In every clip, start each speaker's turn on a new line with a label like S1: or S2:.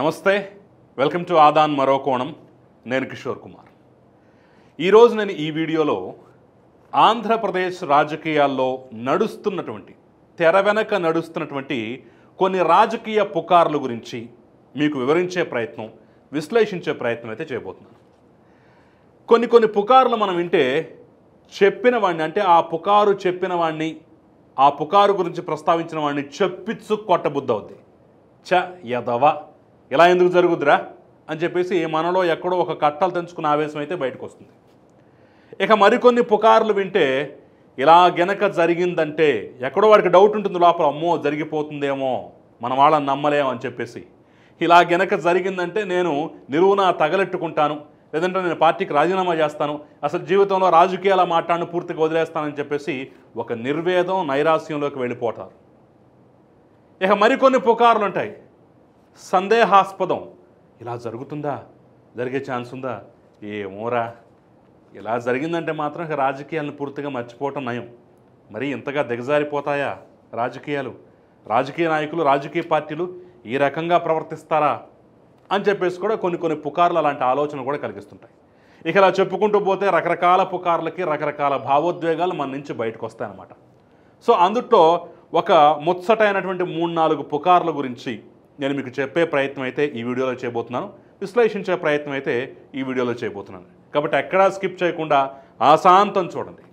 S1: నమస్తే welcome to ఆదాన్ మరో కోణం నేను కిషోర్ కుమార్ ఈరోజు నేను ఈ వీడియోలో ఆంధ్రప్రదేశ్ రాజకీయాల్లో నడుస్తున్నటువంటి తెర వెనక నడుస్తున్నటువంటి కొన్ని రాజకీయ పుకార్ల గురించి మీకు వివరించే ప్రయత్నం విశ్లేషించే ప్రయత్నం అయితే చేయబోతున్నాను కొన్ని కొన్ని పుకార్లు మనం వింటే చెప్పిన వాడిని అంటే ఆ పుకారు చెప్పిన వాడిని ఆ పుకారు గురించి ప్రస్తావించిన వాడిని చెప్పించు కొట్టబుద్ధవుద్ది చ యదవ ఇలా ఎందుకు జరుగుద్దురా అని చెప్పేసి మనలో ఎక్కడో ఒక కట్టలు తెంచుకున్న ఆవేశం అయితే బయటకు వస్తుంది ఇక మరికొన్ని పుకార్లు వింటే ఇలా గెనక జరిగిందంటే ఎక్కడో వాడికి డౌట్ ఉంటుంది లోపల అమ్మో జరిగిపోతుందేమో మన వాళ్ళని నమ్మలేము అని చెప్పేసి ఇలా గెనక జరిగిందంటే నేను నిరువున తగలెట్టుకుంటాను లేదంటే నేను పార్టీకి రాజీనామా చేస్తాను అసలు జీవితంలో రాజకీయాల మాట్లాడిన పూర్తిగా వదిలేస్తానని చెప్పేసి ఒక నిర్వేదం నైరాస్యంలోకి వెళ్ళిపోతారు ఇక మరికొన్ని పుకార్లు ఉంటాయి సందేహాస్పదం ఇలా జరుగుతుందా జరిగే ఛాన్స్ ఉందా ఏమోరా ఇలా జరిగిందంటే మాత్రం రాజకీయాలను పూర్తిగా మర్చిపోవటం నయం మరి ఇంతగా దిగజారిపోతాయా రాజకీయాలు రాజకీయ నాయకులు రాజకీయ పార్టీలు ఈ రకంగా ప్రవర్తిస్తారా అని చెప్పేసి కూడా కొన్ని కొన్ని పుకార్లు అలాంటి ఆలోచన కూడా కలిగిస్తుంటాయి ఇక ఇలా చెప్పుకుంటూ పోతే రకరకాల పుకార్లకి రకరకాల భావోద్వేగాలు మన నుంచి బయటకు వస్తాయన్నమాట సో అందుట్లో ఒక ముచ్చటైనటువంటి మూడు నాలుగు పుకార్ల గురించి నేను మీకు చెప్పే ప్రయత్నం అయితే ఈ వీడియోలో చేయబోతున్నాను విశ్లేషించే ప్రయత్నం అయితే ఈ వీడియోలో చేయబోతున్నాను కాబట్టి ఎక్కడా స్కిప్ చేయకుండా ఆశాంతం చూడండి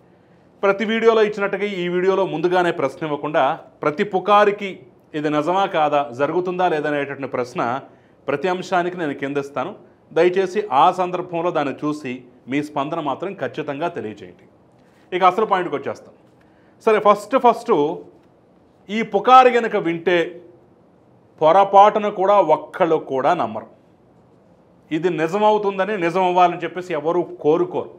S1: ప్రతి వీడియోలో ఇచ్చినట్టుగా ఈ వీడియోలో ముందుగానే ప్రశ్న ఇవ్వకుండా ప్రతి పుకారికి ఇది నిజమా కాదా జరుగుతుందా లేదనేటటువంటి ప్రశ్న ప్రతి అంశానికి నేను కిందిస్తాను దయచేసి ఆ సందర్భంలో దాన్ని చూసి మీ స్పందన మాత్రం ఖచ్చితంగా తెలియజేయండి ఇక అసలు పాయింట్కి వచ్చేస్తాం సరే ఫస్ట్ ఫస్ట్ ఈ పుకారు గనక వింటే పొరపాటును కూడా ఒక్కళ్ళు కూడా నమ్మరు ఇది నిజమవుతుందని నిజం అవ్వాలని చెప్పేసి ఎవరు కోరుకోరు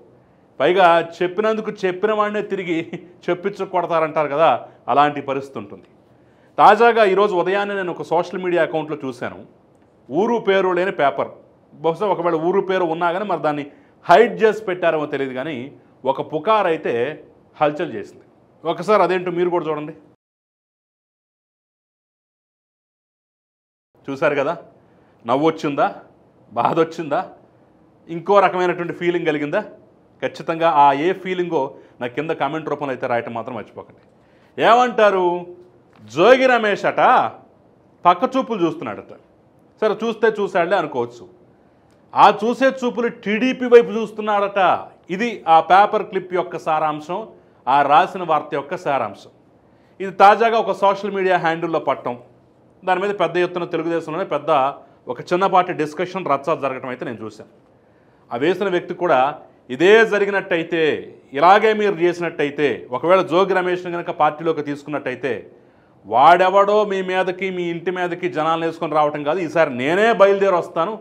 S1: పైగా చెప్పినందుకు చెప్పిన వాడినే తిరిగి చెప్పించకూడతారంటారు కదా అలాంటి పరిస్థితి ఉంటుంది తాజాగా ఈరోజు ఉదయాన్నే నేను ఒక సోషల్ మీడియా అకౌంట్లో చూశాను ఊరు పేరు లేని పేపర్ బహుశా ఒకవేళ ఊరు పేరు ఉన్నా కానీ మరి దాన్ని హైడ్ చేసి పెట్టారేమో తెలియదు కానీ ఒక పుకార్ అయితే హల్చల్ చేసింది ఒకసారి అదేంటో మీరు కూడా చూడండి చూశారు కదా నవ్వు వచ్చిందా బాధ వచ్చిందా ఇంకో రకమైనటువంటి ఫీలింగ్ కలిగిందా ఖచ్చితంగా ఆ ఏ ఫీలింగో నా కింద కామెంట్ రూపంలో అయితే రాయటం మాత్రం మర్చిపోకండి ఏమంటారు జోగి రమేష్ అట పక్క చూపులు చూస్తున్నాడట సరే చూస్తే చూశాడులే అనుకోవచ్చు ఆ చూసే చూపులు టీడీపీ వైపు చూస్తున్నాడట ఇది ఆ పేపర్ క్లిప్ యొక్క సారాంశం ఆ రాసిన వార్త యొక్క సారాంశం ఇది తాజాగా ఒక సోషల్ మీడియా హ్యాండిల్లో పట్టడం దాని మీద పెద్ద ఎత్తున తెలుగుదేశంలోనే పెద్ద ఒక చిన్నపాటి డిస్కషన్ రచ్చ జరగటం అయితే నేను చూశాను ఆ వేసిన వ్యక్తి కూడా ఇదే జరిగినట్టయితే ఇలాగే మీరు చేసినట్టయితే ఒకవేళ జోగి రమేష్ కనుక పార్టీలోకి తీసుకున్నట్టయితే వాడెవడో మీ మీదకి మీ ఇంటి మీదకి జనాలు వేసుకొని రావటం కాదు ఈసారి నేనే బయలుదేరి వస్తాను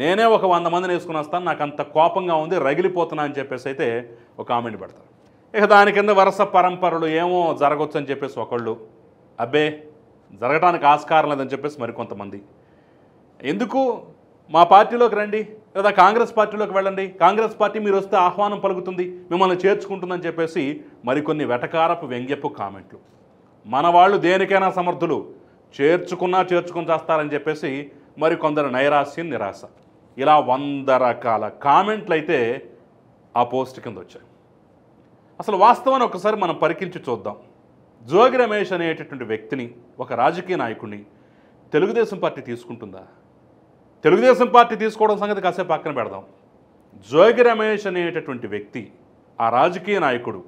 S1: నేనే ఒక వంద మందిని వేసుకుని వస్తాను నాకు అంత కోపంగా ఉంది రగిలిపోతున్నా అని చెప్పేసి అయితే ఒక కామెంట్ పెడతారు ఇక దాని కింద వరుస పరంపరలు ఏమో జరగవచ్చు అని చెప్పేసి ఒకళ్ళు అబ్బే జరగడానికి ఆస్కారం లేదని చెప్పేసి మరికొంతమంది ఎందుకు మా పార్టీలోకి రండి లేదా కాంగ్రెస్ పార్టీలోకి వెళ్ళండి కాంగ్రెస్ పార్టీ మీరు వస్తే ఆహ్వానం పలుకుతుంది మిమ్మల్ని చేర్చుకుంటుందని చెప్పేసి మరికొన్ని వెటకారపు వ్యంగ్యపు కామెంట్లు మన వాళ్ళు దేనికైనా సమర్థులు చేర్చుకున్నా చేర్చుకుని చేస్తారని చెప్పేసి మరి కొందరు నైరాస్యం నిరాశ ఇలా వంద రకాల కామెంట్లు అయితే ఆ పోస్ట్ కింద వచ్చాయి అసలు వాస్తవాన్ని ఒకసారి మనం పరికించి చూద్దాం జోగి రమేష్ అనేటటువంటి వ్యక్తిని ఒక రాజకీయ నాయకుడిని తెలుగుదేశం పార్టీ తీసుకుంటుందా తెలుగుదేశం పార్టీ తీసుకోవడం సంగతి కాసేపు పక్కన పెడదాం జోగి రమేష్ అనేటటువంటి వ్యక్తి ఆ రాజకీయ నాయకుడు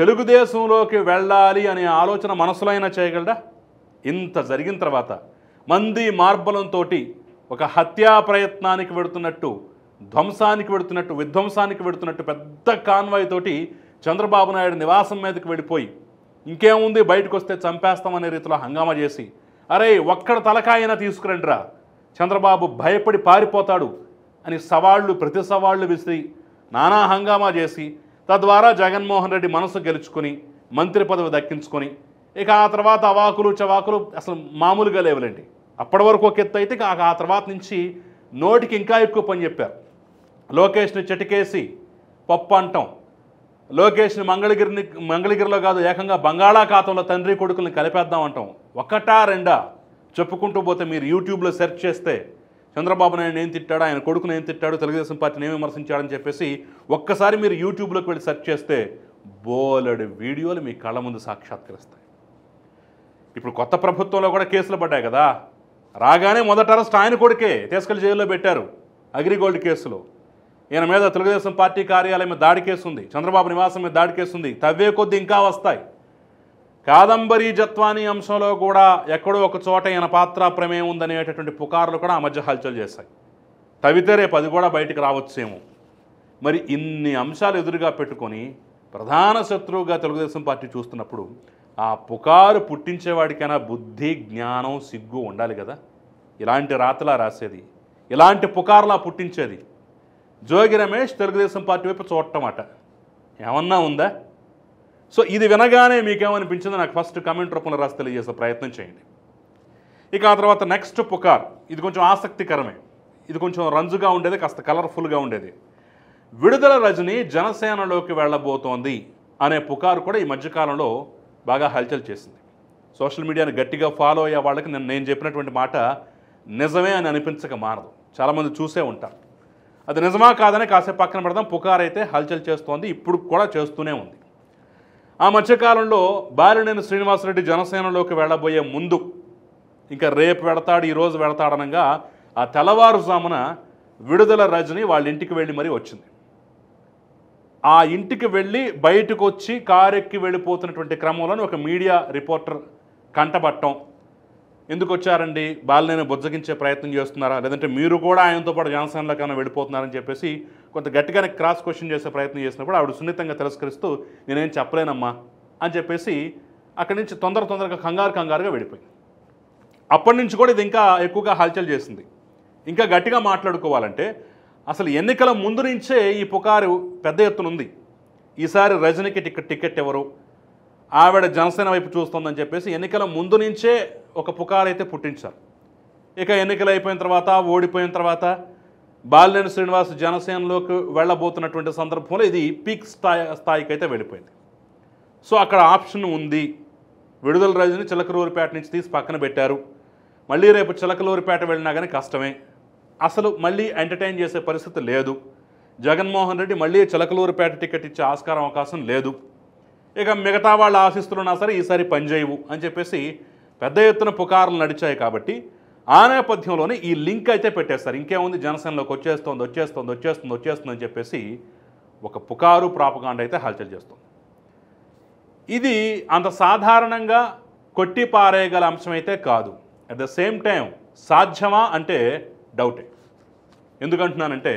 S1: తెలుగుదేశంలోకి వెళ్ళాలి అనే ఆలోచన మనసులో అయినా చేయగలడా ఇంత జరిగిన తర్వాత మంది మార్బలంతో ఒక హత్యా ప్రయత్నానికి వెడుతున్నట్టు ధ్వంసానికి పెడుతున్నట్టు విధ్వంసానికి పెడుతున్నట్టు పెద్ద కాన్వాయ్ తోటి చంద్రబాబు నాయుడు నివాసం మీదకి వెళ్ళిపోయి ఇంకేముంది బయటకు వస్తే చంపేస్తామనే రీతిలో హంగామా చేసి అరే ఒక్కడ తలకాయన తీసుకురండిరా చంద్రబాబు భయపడి పారిపోతాడు అని సవాళ్లు ప్రతి సవాళ్లు విసిరి నానా హంగామా చేసి తద్వారా జగన్మోహన్ రెడ్డి మనసు గెలుచుకొని మంత్రి పదవి దక్కించుకొని ఇక ఆ తర్వాత అవాకులు చవాకులు అసలు మామూలుగా లేవులండి అప్పటి వరకు ఒక ఎత్తు అయితే ఆ తర్వాత నుంచి నోటికి ఇంకా ఎక్కువ పని చెప్పారు లోకేష్ని చెటికేసి పప్పు అంటాం లోకేష్ని మంగళగిరిని మంగళగిరిలో కాదు ఏకంగా బంగాళాఖాతంలో తండ్రి కొడుకుల్ని కలిపేద్దాం అంటాం ఒకటా రెండా చెప్పుకుంటూ పోతే మీరు యూట్యూబ్లో సెర్చ్ చేస్తే చంద్రబాబు నాయుడు ఏం తిట్టాడు ఆయన కొడుకుని ఏం తిట్టాడు తెలుగుదేశం పార్టీని ఏం విమర్శించాడని చెప్పేసి ఒక్కసారి మీరు యూట్యూబ్లోకి వెళ్ళి సెర్చ్ చేస్తే బోలెడు వీడియోలు మీ కళ్ళ ముందు సాక్షాత్కరిస్తాయి ఇప్పుడు కొత్త ప్రభుత్వంలో కూడా కేసులు పడ్డాయి కదా రాగానే మొదట అరెస్ట్ ఆయన కొడుకే తీసుకెళ్లి జైల్లో పెట్టారు అగ్రిగోల్డ్ కేసులో ఈయన మీద తెలుగుదేశం పార్టీ కార్యాలయం దాడి చంద్రబాబు నివాసం మీద దాడి తవ్వే కొద్ది ఇంకా వస్తాయి కాదంబరీ జత్వాని అంశంలో కూడా ఎక్కడో ఒక చోట ఈయన పాత్ర ప్రమేయం ఉందనేటటువంటి పుకార్లు కూడా ఆ మధ్య హల్చల్ చేశాయి తవ్వితే రేపు అది కూడా బయటకు రావచ్చేమో మరి ఇన్ని అంశాలు ఎదురుగా పెట్టుకొని ప్రధాన శత్రువుగా తెలుగుదేశం పార్టీ చూస్తున్నప్పుడు ఆ పుకారు పుట్టించేవాడికైనా బుద్ధి జ్ఞానం సిగ్గు ఉండాలి కదా ఇలాంటి రాతలా రాసేది ఇలాంటి పుకారులా పుట్టించేది జోగి రమేష్ తెలుగుదేశం పార్టీ వైపు చూడటం అట ఏమన్నా ఉందా సో ఇది వినగానే మీకేమనిపించిందో నాకు ఫస్ట్ కమెంట్ రూపంలో రాసి తెలియజేసే ప్రయత్నం చేయండి ఇక ఆ తర్వాత నెక్స్ట్ పుకార్ ఇది కొంచెం ఆసక్తికరమే ఇది కొంచెం రంజుగా ఉండేది కాస్త కలర్ఫుల్గా ఉండేది విడుదల రజని జనసేనలోకి వెళ్ళబోతోంది అనే పుకారు కూడా ఈ మధ్యకాలంలో బాగా హల్చల్ చేసింది సోషల్ మీడియాను గట్టిగా ఫాలో అయ్యే వాళ్ళకి నేను నేను చెప్పినటువంటి మాట నిజమే అని అనిపించక మారదు చాలామంది చూసే ఉంటారు అది నిజమా కాదని కాసేపు పక్కన పెడదాం పుకార్ అయితే హల్చల్ చేస్తోంది ఇప్పుడు కూడా చేస్తూనే ఉంది ఆ మధ్యకాలంలో బాలినేని శ్రీనివాసరెడ్డి జనసేనలోకి వెళ్ళబోయే ముందు ఇంకా రేపు వెడతాడు ఈరోజు వెడతాడనగా ఆ తెల్లవారుజామున విడుదల రజని వాళ్ళ ఇంటికి వెళ్ళి మరీ వచ్చింది ఆ ఇంటికి వెళ్ళి బయటకు వచ్చి కారెక్కి వెళ్ళిపోతున్నటువంటి క్రమంలోనే ఒక మీడియా రిపోర్టర్ కంటబట్టం ఎందుకు వచ్చారండి బాలినేని బుజ్జగించే ప్రయత్నం చేస్తున్నారా లేదంటే మీరు కూడా ఆయనతో పాటు జనసేనలో కన్నా వెళ్ళిపోతున్నారని చెప్పేసి కొంత గట్టిగానే క్రాస్ క్వశ్చన్ చేసే ప్రయత్నం చేసినప్పుడు ఆవిడ సున్నితంగా తిరస్కరిస్తూ నేనేం చెప్పలేనమ్మా అని చెప్పేసి అక్కడి నుంచి తొందర తొందరగా కంగారు కంగారుగా వెళ్ళిపోయింది అప్పటి నుంచి కూడా ఇది ఇంకా ఎక్కువగా హల్చల్ చేసింది ఇంకా గట్టిగా మాట్లాడుకోవాలంటే అసలు ఎన్నికల ముందు నుంచే ఈ పుకారు పెద్ద ఎత్తున ఉంది ఈసారి రజనీకి టికెట్ టికెట్ ఎవరు ఆవిడ జనసేన వైపు చూస్తుందని చెప్పేసి ఎన్నికల ముందు నుంచే ఒక పుకారైతే పుట్టించారు ఇక ఎన్నికలు అయిపోయిన తర్వాత ఓడిపోయిన తర్వాత బాలినేని శ్రీనివాస్ జనసేనలోకి వెళ్ళబోతున్నటువంటి సందర్భంలో ఇది పీక్ స్థాయి స్థాయికి అయితే వెళ్ళిపోయింది సో అక్కడ ఆప్షన్ ఉంది విడుదల రోజుని చిలకలూరిపేట నుంచి తీసి పక్కన పెట్టారు మళ్ళీ రేపు చిలకలూరిపేట వెళ్ళినా కానీ కష్టమే అసలు మళ్ళీ ఎంటర్టైన్ చేసే పరిస్థితి లేదు జగన్మోహన్ రెడ్డి మళ్ళీ చిలకలూరిపేట టికెట్ ఇచ్చే ఆస్కారం అవకాశం లేదు ఇక మిగతా వాళ్ళు ఆశిస్తున్నా సరే ఈసారి పనిచేయవు అని చెప్పేసి పెద్ద ఎత్తున పుకార్లు నడిచాయి కాబట్టి ఆ నేపథ్యంలోనే ఈ లింక్ అయితే పెట్టేస్తారు ఇంకేముంది జనసేనలోకి వచ్చేస్తుంది వచ్చేస్తుంది వచ్చేస్తుంది వచ్చేస్తుంది అని చెప్పేసి ఒక పుకారు ప్రాపకాండ అయితే హల్చల్ చేస్తుంది ఇది అంత సాధారణంగా కొట్టి పారేయగల కాదు అట్ ద సేమ్ టైం సాధ్యమా అంటే డౌటే ఎందుకంటున్నానంటే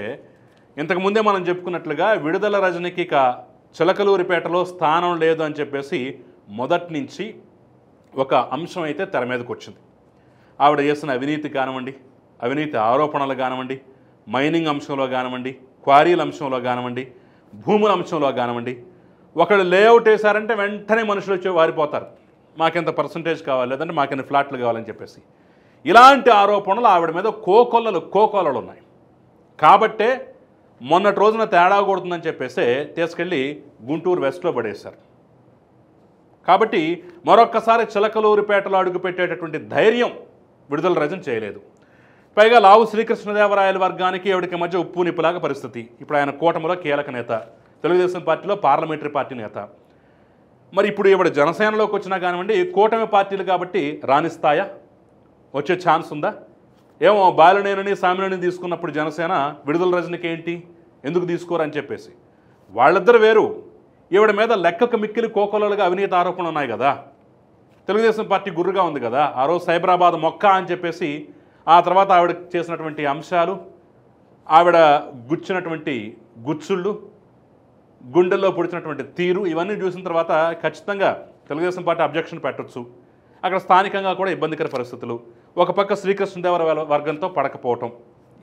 S1: ఇంతకుముందే మనం చెప్పుకున్నట్లుగా విడుదల రజనికిక ఇక చిలకలూరిపేటలో స్థానం లేదు అని చెప్పేసి మొదటి నుంచి ఒక అంశం అయితే తెర మీదకు వచ్చింది ఆవిడ చేసిన అవినీతి కానివ్వండి అవినీతి ఆరోపణలు కానివ్వండి మైనింగ్ అంశంలో కానివ్వండి క్వారీల అంశంలో కానివ్వండి భూముల అంశంలో కానివ్వండి ఒకళ్ళు లేఅవుట్ వేశారంటే వెంటనే మనుషులు వచ్చి వారిపోతారు మాకింత పర్సంటేజ్ కావాలి లేదంటే మాకింత ఫ్లాట్లు కావాలని చెప్పేసి ఇలాంటి ఆరోపణలు ఆవిడ మీద కోకొల్లలు కోకొల్లలు ఉన్నాయి కాబట్టే మొన్నటి రోజున తేడా కొడుతుందని చెప్పేసి తీసుకెళ్ళి గుంటూరు వెస్ట్లో పడేశారు కాబట్టి మరొక్కసారి చిలకలూరిపేటలో అడుగుపెట్టేటటువంటి ధైర్యం విడుదల రజం చేయలేదు పైగా లావు శ్రీకృష్ణదేవరాయల వర్గానికి ఎవరికి మధ్య ఉప్పు నిప్పులాగా పరిస్థితి ఇప్పుడు ఆయన కూటమిలో కీలక నేత తెలుగుదేశం పార్టీలో పార్లమెంటరీ పార్టీ నేత మరి ఇప్పుడు ఇవిడ జనసేనలోకి వచ్చినా కానివ్వండి కూటమి పార్టీలు కాబట్టి రాణిస్తాయా వచ్చే ఛాన్స్ ఉందా ఏమో బాలనేనని సామినేని తీసుకున్నప్పుడు జనసేన విడుదల రజనికి ఏంటి ఎందుకు తీసుకోరని చెప్పేసి వాళ్ళిద్దరు వేరు ఈవిడ మీద లెక్కకు మిక్కిలి కోకలలుగా అవినీతి ఆరోపణలు ఉన్నాయి కదా తెలుగుదేశం పార్టీ గుర్రుగా ఉంది కదా ఆ రోజు సైబరాబాద్ మొక్క అని చెప్పేసి ఆ తర్వాత ఆవిడ చేసినటువంటి అంశాలు ఆవిడ గుచ్చినటువంటి గుచ్చుళ్ళు గుండెల్లో పొడిచినటువంటి తీరు ఇవన్నీ చూసిన తర్వాత ఖచ్చితంగా తెలుగుదేశం పార్టీ అబ్జెక్షన్ పెట్టచ్చు అక్కడ స్థానికంగా కూడా ఇబ్బందికర పరిస్థితులు ఒక పక్క శ్రీకృష్ణదేవర వర్గంతో పడకపోవటం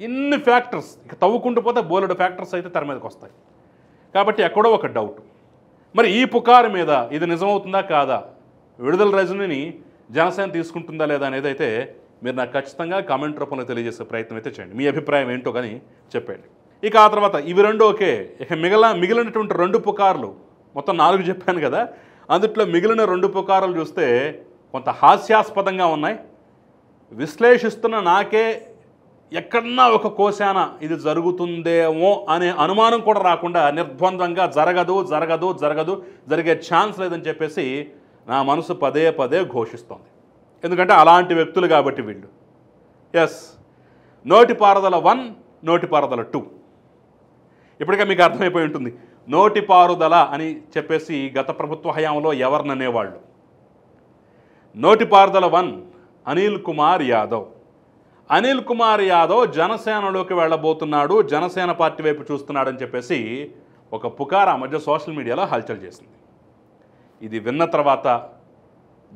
S1: ఇన్ని ఫ్యాక్టర్స్ ఇక తవ్వుకుంటూ పోతే బోలెడు ఫ్యాక్టర్స్ అయితే తెర మీదకి వస్తాయి కాబట్టి ఎక్కడో ఒక డౌట్ మరి ఈ పుకారు మీద ఇది నిజమవుతుందా కాదా విడుదల రజనీని జనసేన తీసుకుంటుందా లేదా అనేది అయితే మీరు నాకు ఖచ్చితంగా కామెంట్ రూపంలో తెలియజేసే ప్రయత్నం అయితే చేయండి మీ అభిప్రాయం ఏంటో కానీ చెప్పండి ఇక ఆ తర్వాత ఇవి రెండు ఒకే ఇక మిగిలిన మిగిలినటువంటి రెండు పుకార్లు మొత్తం నాలుగు చెప్పాను కదా అందుట్లో మిగిలిన రెండు పుకారులు చూస్తే కొంత హాస్యాస్పదంగా ఉన్నాయి విశ్లేషిస్తున్న నాకే ఎక్కడన్నా ఒక కోశాన ఇది జరుగుతుందేమో అనే అనుమానం కూడా రాకుండా నిర్ద్వంద్వంగా జరగదు జరగదు జరగదు జరిగే ఛాన్స్ లేదని చెప్పేసి నా మనసు పదే పదే ఘోషిస్తోంది ఎందుకంటే అలాంటి వ్యక్తులు కాబట్టి వీళ్ళు ఎస్ నోటి వన్ నోటి టూ ఇప్పటికే మీకు అర్థమైపోయి ఉంటుంది నోటి పారుదల అని చెప్పేసి గత ప్రభుత్వ హయాంలో ఎవరిననేవాళ్ళు నోటి పారుదల వన్ అనిల్ కుమార్ యాదవ్ అనిల్ కుమార్ యాదవ్ జనసేనలోకి వెళ్ళబోతున్నాడు జనసేన పార్టీ వైపు చూస్తున్నాడని చెప్పేసి ఒక పుకార ఆ మధ్య సోషల్ మీడియాలో హల్చల్ చేసింది ఇది విన్న తర్వాత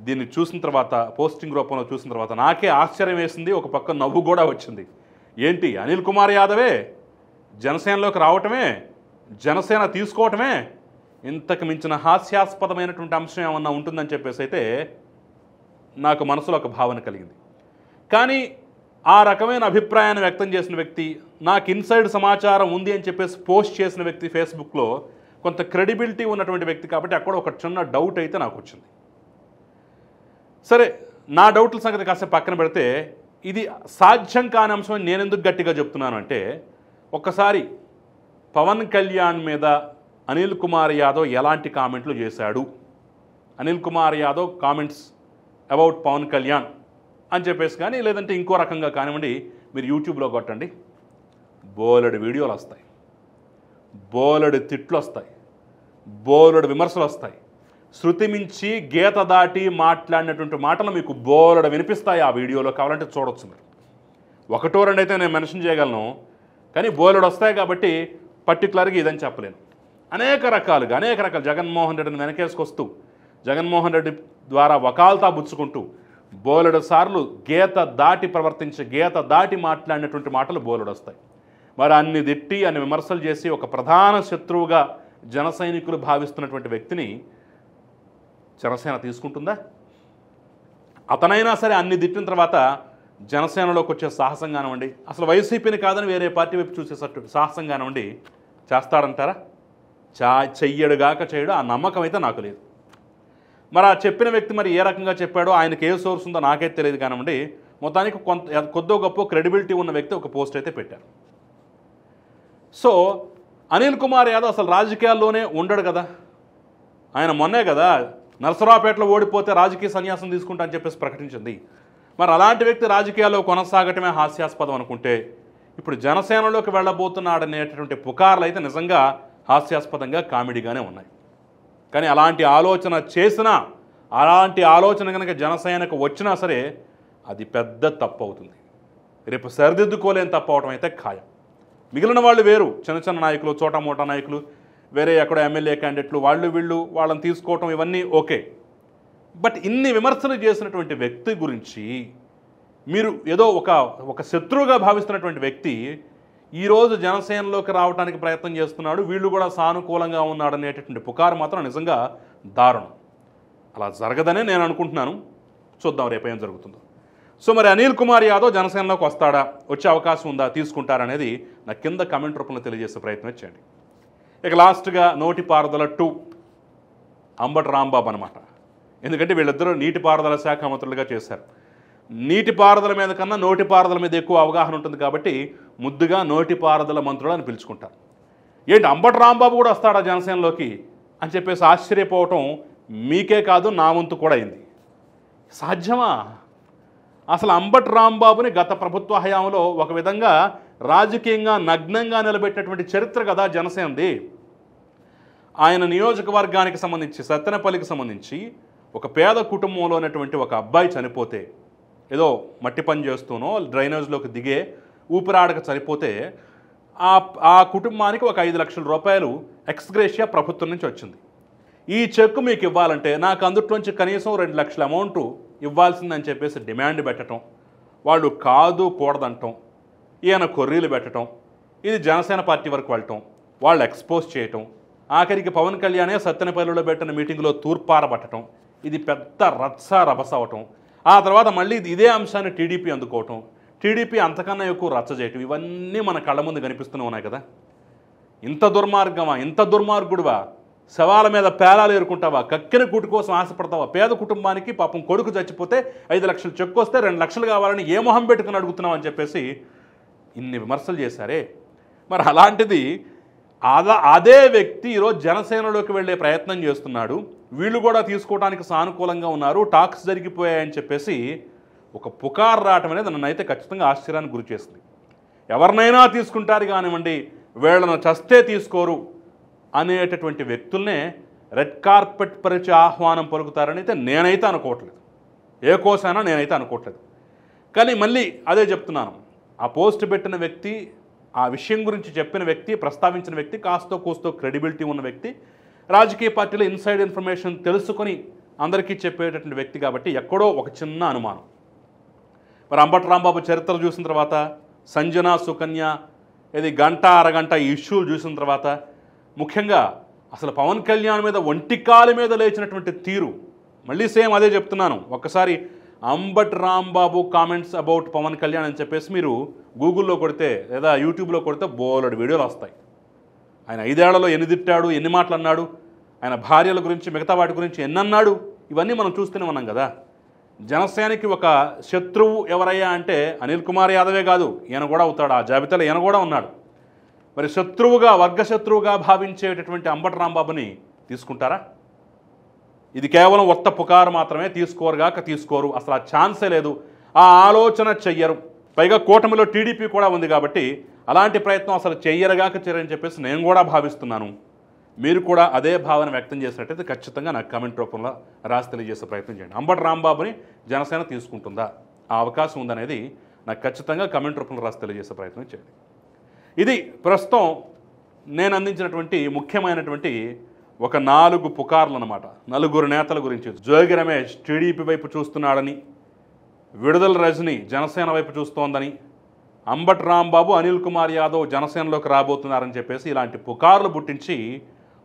S1: దీన్ని చూసిన తర్వాత పోస్టింగ్ రూపంలో చూసిన తర్వాత నాకే ఆశ్చర్యం వేసింది ఒక పక్క నవ్వు కూడా వచ్చింది ఏంటి అనిల్ కుమార్ యాదవే జనసేనలోకి రావటమే జనసేన తీసుకోవటమే ఇంతకు మించిన హాస్యాస్పదమైనటువంటి అంశం ఏమన్నా ఉంటుందని చెప్పేసి అయితే నాకు మనసులో ఒక భావన కలిగింది కానీ ఆ రకమైన అభిప్రాయాన్ని వ్యక్తం చేసిన వ్యక్తి నాకు ఇన్సైడ్ సమాచారం ఉంది అని చెప్పేసి పోస్ట్ చేసిన వ్యక్తి ఫేస్బుక్లో కొంత క్రెడిబిలిటీ ఉన్నటువంటి వ్యక్తి కాబట్టి అక్కడ ఒక చిన్న డౌట్ అయితే నాకు వచ్చింది సరే నా డౌట్ల సంగతి కాస్త పక్కన పెడితే ఇది సాధ్యం కాని అంశం నేను ఎందుకు గట్టిగా చెప్తున్నాను అంటే ఒక్కసారి పవన్ కళ్యాణ్ మీద అనిల్ కుమార్ యాదవ్ ఎలాంటి కామెంట్లు చేశాడు అనిల్ కుమార్ యాదవ్ కామెంట్స్ అబౌట్ పవన్ కళ్యాణ్ అని చెప్పేసి కానీ లేదంటే ఇంకో రకంగా కానివ్వండి మీరు యూట్యూబ్లో కొట్టండి బోలెడు వీడియోలు వస్తాయి బోలెడు తిట్లు వస్తాయి బోలెడు విమర్శలు వస్తాయి శృతి మించి గీత దాటి మాట్లాడినటువంటి మాటలు మీకు బోలెడు వినిపిస్తాయి ఆ వీడియోలో కావాలంటే చూడొచ్చు మీరు ఒకటో రెండు అయితే నేను మెన్షన్ చేయగలను కానీ బోలెడు వస్తాయి కాబట్టి పర్టికులర్గా ఇదని చెప్పలేను అనేక రకాలుగా అనేక రకాలు జగన్మోహన్ రెడ్డిని వెనకేసుకొస్తూ జగన్మోహన్ రెడ్డి ద్వారా వకాల్తా బుచ్చుకుంటూ బోలెడు సార్లు గీత దాటి ప్రవర్తించి గీత దాటి మాట్లాడినటువంటి మాటలు బోలెడు వస్తాయి మరి అన్ని తిట్టి అన్ని విమర్శలు చేసి ఒక ప్రధాన శత్రువుగా జన సైనికులు భావిస్తున్నటువంటి వ్యక్తిని జనసేన తీసుకుంటుందా అతనైనా సరే అన్ని తిట్టిన తర్వాత జనసేనలోకి వచ్చే సాహసం కానివ్వండి అసలు వైసీపీని కాదని వేరే పార్టీ వైపు చూసేసట్టు సాహసం కానివ్వండి చేస్తాడంటారా చా చెయ్యడుగాక చేయడు ఆ నమ్మకం అయితే నాకు లేదు మరి ఆ చెప్పిన వ్యక్తి మరి ఏ రకంగా చెప్పాడో ఆయనకి ఏ సోర్స్ ఉందో నాకే తెలియదు కానివ్వండి మొత్తానికి కొంత కొద్దో గొప్ప క్రెడిబిలిటీ ఉన్న వ్యక్తి ఒక పోస్ట్ అయితే పెట్టారు సో అనిల్ కుమార్ యాదవ్ అసలు రాజకీయాల్లోనే ఉండడు కదా ఆయన మొన్నే కదా నరసరావుపేటలో ఓడిపోతే రాజకీయ సన్యాసం తీసుకుంటా అని చెప్పేసి ప్రకటించింది మరి అలాంటి వ్యక్తి రాజకీయాల్లో కొనసాగటమే హాస్యాస్పదం అనుకుంటే ఇప్పుడు జనసేనలోకి వెళ్ళబోతున్నాడనేటటువంటి పుకార్లు అయితే నిజంగా హాస్యాస్పదంగా కామెడీగానే ఉన్నాయి కానీ అలాంటి ఆలోచన చేసినా అలాంటి ఆలోచన కనుక జనసేనకు వచ్చినా సరే అది పెద్ద తప్పు అవుతుంది రేపు సరిదిద్దుకోలేని తప్పు అవటం అయితే ఖాయం మిగిలిన వాళ్ళు వేరు చిన్న చిన్న నాయకులు చోట మోటా నాయకులు వేరే ఎక్కడ ఎమ్మెల్యే క్యాండిడేట్లు వాళ్ళు వీళ్ళు వాళ్ళని తీసుకోవటం ఇవన్నీ ఓకే బట్ ఇన్ని విమర్శలు చేసినటువంటి వ్యక్తి గురించి మీరు ఏదో ఒక ఒక శత్రువుగా భావిస్తున్నటువంటి వ్యక్తి ఈరోజు జనసేనలోకి రావడానికి ప్రయత్నం చేస్తున్నాడు వీళ్ళు కూడా సానుకూలంగా ఉన్నాడు అనేటటువంటి పుకారు మాత్రం నిజంగా దారుణం అలా జరగదనే నేను అనుకుంటున్నాను చూద్దాం రేపు ఏం జరుగుతుందో సో మరి అనిల్ కుమార్ యాదవ్ జనసేనలోకి వస్తాడా వచ్చే అవకాశం ఉందా తీసుకుంటారనేది నా కింద కమెంట్ రూపంలో తెలియజేసే ప్రయత్నం చేయండి ఇక లాస్ట్గా నోటి పారుదల టూ అంబటి రాంబాబు అనమాట ఎందుకంటే వీళ్ళిద్దరూ నీటిపారుదల శాఖ మంత్రులుగా చేశారు నీటిపారుదల మీద కన్నా నోటిపారుదల మీద ఎక్కువ అవగాహన ఉంటుంది కాబట్టి ముద్దుగా నోటిపారుదల మంత్రుడు అని పిలుచుకుంటారు ఏంటి అంబటి రాంబాబు కూడా వస్తాడా జనసేనలోకి అని చెప్పేసి ఆశ్చర్యపోవటం మీకే కాదు నా వంతు కూడా అయింది సాధ్యమా అసలు అంబటి రాంబాబుని గత ప్రభుత్వ హయాంలో ఒక విధంగా రాజకీయంగా నగ్నంగా నిలబెట్టినటువంటి చరిత్ర కదా జనసేనది ఆయన నియోజకవర్గానికి సంబంధించి సత్తెనపల్లికి సంబంధించి ఒక పేద కుటుంబంలో ఉన్నటువంటి ఒక అబ్బాయి చనిపోతే ఏదో మట్టి పని చేస్తూనో డ్రైనేజ్లోకి దిగే ఊపిరాడక చనిపోతే ఆ ఆ కుటుంబానికి ఒక ఐదు లక్షల రూపాయలు ఎక్స్గ్రేషియా ప్రభుత్వం నుంచి వచ్చింది ఈ చెక్ మీకు ఇవ్వాలంటే నాకు అందుట్లోంచి కనీసం రెండు లక్షల అమౌంట్ ఇవ్వాల్సిందని చెప్పేసి డిమాండ్ పెట్టడం వాళ్ళు కాదు కూడదంటం ఈయన కొర్రీలు పెట్టడం ఇది జనసేన పార్టీ వరకు వెళ్ళటం వాళ్ళు ఎక్స్పోజ్ చేయటం ఆఖరికి పవన్ కళ్యాణే సత్తెనపల్లిలో పెట్టిన మీటింగ్లో తూర్పారబట్టడం ఇది పెద్ద రత్స రభస అవటం ఆ తర్వాత మళ్ళీ ఇదే అంశాన్ని టీడీపీ అందుకోవటం టీడీపీ అంతకన్నా ఎక్కువ రచ్చ చేయటం ఇవన్నీ మన కళ్ళ ముందు కనిపిస్తూనే ఉన్నాయి కదా ఇంత దుర్మార్గమా ఇంత దుర్మార్గుడువా శవాల మీద పేలాలు ఏరుకుంటావా కక్కిన కూటి కోసం ఆశపడతావా పేద కుటుంబానికి పాపం కొడుకు చచ్చిపోతే ఐదు లక్షలు చెక్కు వస్తే రెండు లక్షలు కావాలని ఏ మొహం పెట్టుకుని అడుగుతున్నావు అని చెప్పేసి ఇన్ని విమర్శలు చేశారే మరి అలాంటిది అదే వ్యక్తి ఈరోజు జనసేనలోకి వెళ్ళే ప్రయత్నం చేస్తున్నాడు వీళ్ళు కూడా తీసుకోవడానికి సానుకూలంగా ఉన్నారు టాక్స్ జరిగిపోయాయని చెప్పేసి ఒక పుకార్ రావటం అనేది నన్నైతే ఖచ్చితంగా ఆశ్చర్యానికి గురి చేసింది ఎవరినైనా తీసుకుంటారు కానివ్వండి వీళ్ళను చస్తే తీసుకోరు అనేటటువంటి వ్యక్తుల్నే రెడ్ కార్పెట్ పరిచి ఆహ్వానం పలుకుతారని అయితే నేనైతే అనుకోవట్లేదు ఏ కోసైనా నేనైతే అనుకోవట్లేదు కానీ మళ్ళీ అదే చెప్తున్నాను ఆ పోస్ట్ పెట్టిన వ్యక్తి ఆ విషయం గురించి చెప్పిన వ్యక్తి ప్రస్తావించిన వ్యక్తి కాస్తో కూస్తో క్రెడిబిలిటీ ఉన్న వ్యక్తి రాజకీయ పార్టీల ఇన్సైడ్ ఇన్ఫర్మేషన్ తెలుసుకొని అందరికీ చెప్పేటటువంటి వ్యక్తి కాబట్టి ఎక్కడో ఒక చిన్న అనుమానం మరి అంబటి రాంబాబు చరిత్ర చూసిన తర్వాత సంజన సుకన్య ఇది గంట అరగంట ఇష్యూలు చూసిన తర్వాత ముఖ్యంగా అసలు పవన్ కళ్యాణ్ మీద ఒంటికాల మీద లేచినటువంటి తీరు మళ్ళీ సేమ్ అదే చెప్తున్నాను ఒక్కసారి అంబట్ రాంబాబు కామెంట్స్ అబౌట్ పవన్ కళ్యాణ్ అని చెప్పేసి మీరు గూగుల్లో కొడితే లేదా యూట్యూబ్లో కొడితే బోలెడు వీడియోలు వస్తాయి ఆయన ఐదేళ్లలో ఎన్ని తిట్టాడు ఎన్ని మాటలు అన్నాడు ఆయన భార్యల గురించి మిగతా వాటి గురించి ఎన్నన్నాడు ఇవన్నీ మనం చూస్తూనే ఉన్నాం కదా జనసేనకి ఒక శత్రువు ఎవరయ్యా అంటే అనిల్ కుమార్ యాదవే కాదు ఈయన కూడా అవుతాడు ఆ జాబితాలో ఈయన కూడా ఉన్నాడు మరి శత్రువుగా వర్గశత్రువుగా భావించేటటువంటి అంబటి రాంబాబుని తీసుకుంటారా ఇది కేవలం ఒత్త పుకారు మాత్రమే తీసుకోరుగాక తీసుకోరు అసలు ఆ ఛాన్సే లేదు ఆ ఆలోచన చెయ్యరు పైగా కూటమిలో టీడీపీ కూడా ఉంది కాబట్టి అలాంటి ప్రయత్నం అసలు చెయ్యరగాక చేయరని చెప్పేసి నేను కూడా భావిస్తున్నాను మీరు కూడా అదే భావన వ్యక్తం చేసినట్టయితే ఖచ్చితంగా నాకు కమెంట్ రూపంలో రాసి తెలియజేసే ప్రయత్నం చేయండి అంబటి రాంబాబుని జనసేన తీసుకుంటుందా ఆ అవకాశం ఉందనేది నాకు ఖచ్చితంగా కమెంట్ రూపంలో రాసి తెలియజేసే ప్రయత్నం చేయండి ఇది ప్రస్తుతం నేను అందించినటువంటి ముఖ్యమైనటువంటి ఒక నాలుగు పుకార్లు అనమాట నలుగురు నేతల గురించి జోగి రమేష్ టీడీపీ వైపు చూస్తున్నాడని విడుదల రజని జనసేన వైపు చూస్తోందని అంబట్ రాంబాబు అనిల్ కుమార్ యాదవ్ జనసేనలోకి రాబోతున్నారని చెప్పేసి ఇలాంటి పుకార్లు పుట్టించి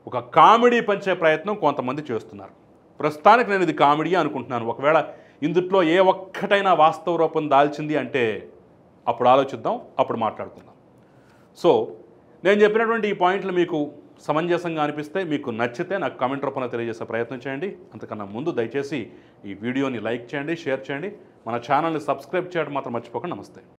S1: ఒక కామెడీ పంచే ప్రయత్నం కొంతమంది చేస్తున్నారు ప్రస్తుతానికి నేను ఇది కామెడీ అనుకుంటున్నాను ఒకవేళ ఇందుట్లో ఏ ఒక్కటైనా వాస్తవ రూపం దాల్చింది అంటే అప్పుడు ఆలోచిద్దాం అప్పుడు మాట్లాడుకుందాం సో నేను చెప్పినటువంటి ఈ పాయింట్లు మీకు సమంజసంగా అనిపిస్తే మీకు నచ్చితే నాకు కామెంట్ రూపంలో తెలియజేసే ప్రయత్నం చేయండి అంతకన్నా ముందు దయచేసి ఈ వీడియోని లైక్ చేయండి షేర్ చేయండి మన ఛానల్ని సబ్స్క్రైబ్ చేయడం మాత్రం మర్చిపోకండి నమస్తే